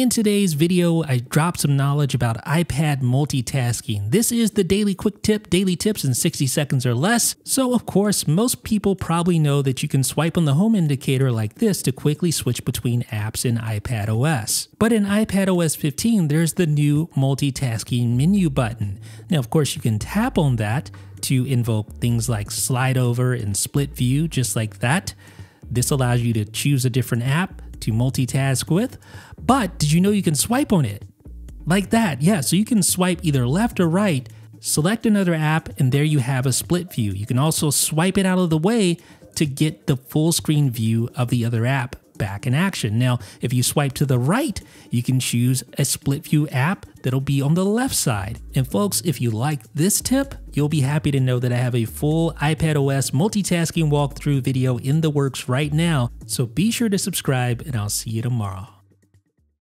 In today's video, I dropped some knowledge about iPad multitasking. This is the daily quick tip, daily tips in 60 seconds or less. So of course, most people probably know that you can swipe on the home indicator like this to quickly switch between apps in iPad OS. But in iPad OS 15, there's the new multitasking menu button. Now, of course, you can tap on that to invoke things like slide over and split view, just like that. This allows you to choose a different app, to multitask with. But did you know you can swipe on it? Like that, yeah. So you can swipe either left or right, select another app, and there you have a split view. You can also swipe it out of the way to get the full screen view of the other app back in action. Now, if you swipe to the right, you can choose a split view app that'll be on the left side. And folks, if you like this tip, you'll be happy to know that I have a full iPad OS multitasking walkthrough video in the works right now. So be sure to subscribe and I'll see you tomorrow.